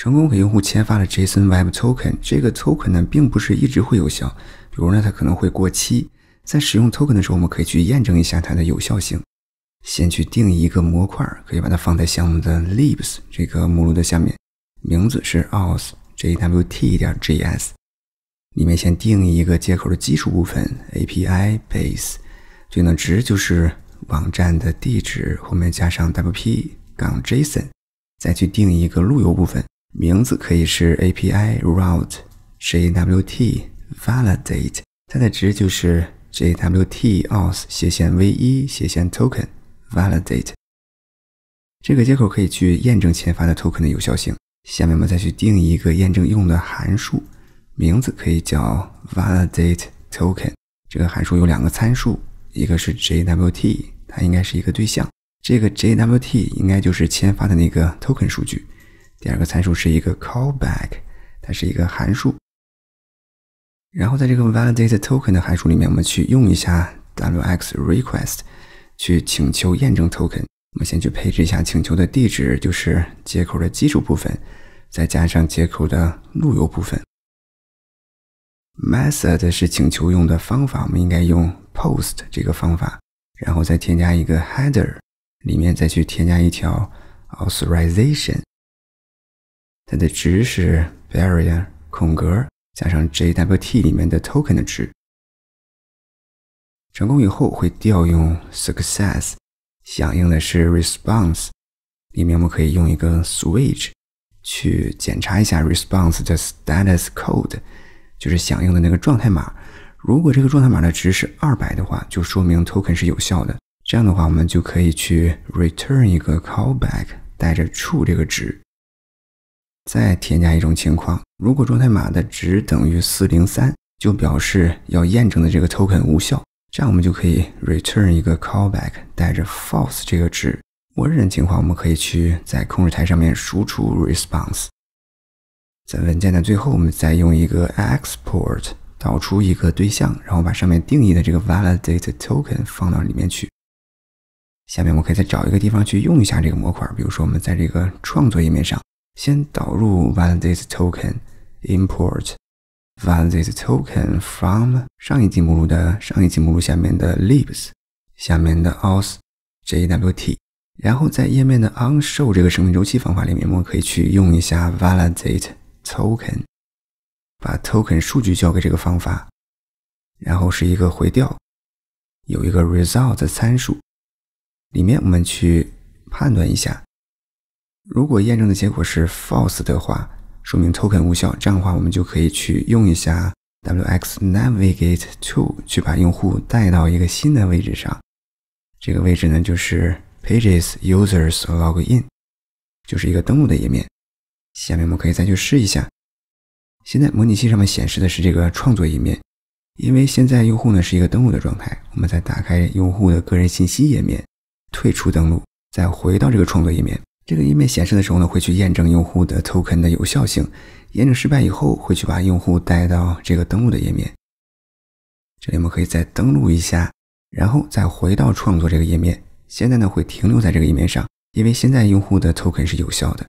成功给用户签发了 JSON Web Token。这个 Token 呢，并不是一直会有效，比如呢，它可能会过期。在使用 Token 的时候，我们可以去验证一下它的有效性。先去定义一个模块，可以把它放在项目的 l i p s 这个目录的下面，名字是 auth JWT 点 JS。里面先定义一个接口的基础部分 API base，最呢值就是网站的地址后面加上 wp.json，杠再去定义一个路由部分。名字可以是 API Route JWT Validate，它的值就是 JWT Auth 斜线 V1 斜线 Token Validate。这个接口可以去验证签发的 token 的有效性。下面我们再去定义一个验证用的函数，名字可以叫 Validate Token。这个函数有两个参数，一个是 JWT，它应该是一个对象，这个 JWT 应该就是签发的那个 token 数据。第二个参数是一个 callback，它是一个函数。然后在这个 validate token 的函数里面，我们去用一下 wx request 去请求验证 token。我们先去配置一下请求的地址，就是接口的基础部分，再加上接口的路由部分。method 是请求用的方法，我们应该用 post 这个方法。然后再添加一个 header，里面再去添加一条 authorization。它的值是 b a r r i e r 空格加上 JWT 里面的 token 的值。成功以后会调用 success，响应的是 response，里面我们可以用一个 switch 去检查一下 response 的 status code，就是响应的那个状态码。如果这个状态码的值是二百的话，就说明 token 是有效的。这样的话，我们就可以去 return 一个 callback 带着 true 这个值。再添加一种情况，如果状态码的值等于四零三，就表示要验证的这个 token 无效。这样我们就可以 return 一个 callback 带着 false 这个值。默认情况，我们可以去在控制台上面输出 response。在文件的最后，我们再用一个 export 导出一个对象，然后把上面定义的这个 validate token 放到里面去。下面我们可以再找一个地方去用一下这个模块，比如说我们在这个创作页面上。先导入 validate token，import validate token from 上一级目录的上一级目录下面的 libs 下面的 auth JWT。然后在页面的 on show 这个生命周期方法里面，我们可以去用一下 validate token，把 token 数据交给这个方法，然后是一个回调，有一个 result 参数，里面我们去判断一下。如果验证的结果是 false 的话，说明 token 无效。这样的话，我们就可以去用一下 wx navigate to 去把用户带到一个新的位置上。这个位置呢，就是 pages users login，就是一个登录的页面。下面我们可以再去试一下。现在模拟器上面显示的是这个创作页面，因为现在用户呢是一个登录的状态。我们再打开用户的个人信息页面，退出登录，再回到这个创作页面。这个页面显示的时候呢，会去验证用户的 token 的有效性。验证失败以后，会去把用户带到这个登录的页面。这里我们可以再登录一下，然后再回到创作这个页面。现在呢，会停留在这个页面上，因为现在用户的 token 是有效的。